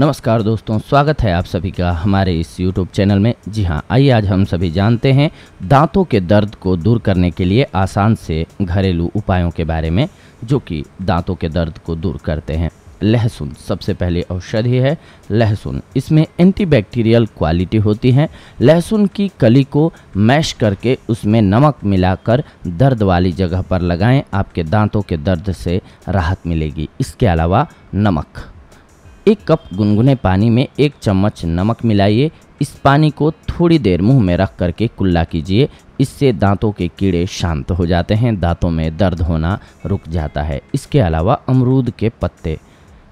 नमस्कार दोस्तों स्वागत है आप सभी का हमारे इस YouTube चैनल में जी हाँ आइए आज हम सभी जानते हैं दांतों के दर्द को दूर करने के लिए आसान से घरेलू उपायों के बारे में जो कि दांतों के दर्द को दूर करते हैं लहसुन सबसे पहले औषधि है लहसुन इसमें एंटीबैक्टीरियल क्वालिटी होती है लहसुन की कली को मैश करके उसमें नमक मिलाकर दर्द वाली जगह पर लगाएं आपके दांतों के दर्द से राहत मिलेगी इसके अलावा नमक एक कप गुनगुने पानी में एक चम्मच नमक मिलाइए इस पानी को थोड़ी देर मुंह में रख करके कुल्ला कीजिए इससे दांतों के कीड़े शांत हो जाते हैं दांतों में दर्द होना रुक जाता है इसके अलावा अमरूद के पत्ते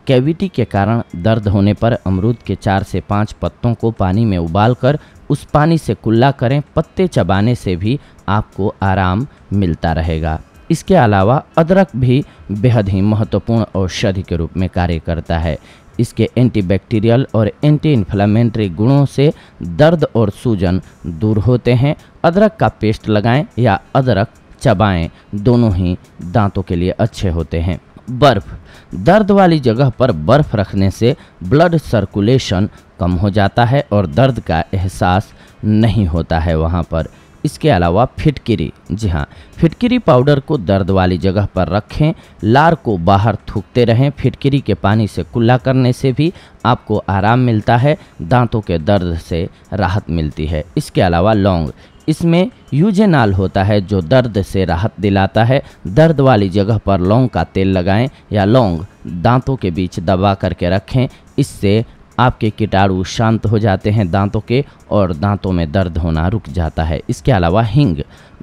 कैविटी के कारण दर्द होने पर अमरूद के चार से पाँच पत्तों को पानी में उबालकर उस पानी से कुल्ला करें पत्ते चबाने से भी आपको आराम मिलता रहेगा इसके अलावा अदरक भी बेहद ही महत्वपूर्ण औषधि के रूप में कार्य करता है इसके एंटीबैक्टीरियल और एंटी इन्फ्लामेंट्री गुणों से दर्द और सूजन दूर होते हैं अदरक का पेस्ट लगाएं या अदरक चबाएं दोनों ही दांतों के लिए अच्छे होते हैं बर्फ़ दर्द वाली जगह पर बर्फ़ रखने से ब्लड सर्कुलेशन कम हो जाता है और दर्द का एहसास नहीं होता है वहाँ पर इसके अलावा फिटकिरी जी हाँ फिटकिरी पाउडर को दर्द वाली जगह पर रखें लार को बाहर थूकते रहें फिटकिरी के पानी से कुल्ला करने से भी आपको आराम मिलता है दांतों के दर्द से राहत मिलती है इसके अलावा लौंग इसमें यूजेनाल होता है जो दर्द से राहत दिलाता है दर्द वाली जगह पर लौंग का तेल लगाएं या लौंग दांतों के बीच दबा करके रखें इससे आपके कीटाणु शांत हो जाते हैं दांतों के और दांतों में दर्द होना रुक जाता है इसके अलावा हिंग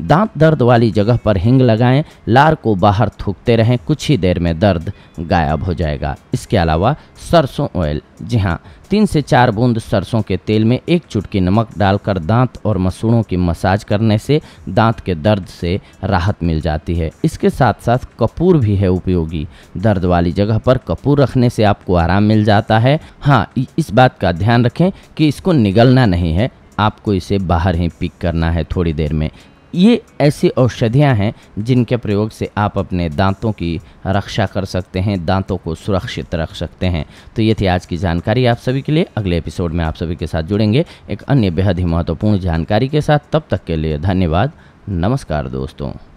दांत दर्द वाली जगह पर हिंग लगाएं लार को बाहर थूकते रहें कुछ ही देर में दर्द गायब हो जाएगा इसके अलावा सरसों ऑयल जी हाँ तीन से चार बूंद सरसों के तेल में एक चुटकी नमक डालकर दांत और मसूड़ों की मसाज करने से दांत के दर्द से राहत मिल जाती है इसके साथ साथ कपूर भी है उपयोगी दर्द वाली जगह पर कपूर रखने से आपको आराम मिल जाता है हाँ इस बात का ध्यान रखें कि इसको निगलना नहीं है आपको इसे बाहर ही पिक करना है थोड़ी देर में ये ऐसी औषधियाँ हैं जिनके प्रयोग से आप अपने दांतों की रक्षा कर सकते हैं दांतों को सुरक्षित रख सकते हैं तो ये थी आज की जानकारी आप सभी के लिए अगले एपिसोड में आप सभी के साथ जुड़ेंगे एक अन्य बेहद ही महत्वपूर्ण जानकारी के साथ तब तक के लिए धन्यवाद नमस्कार दोस्तों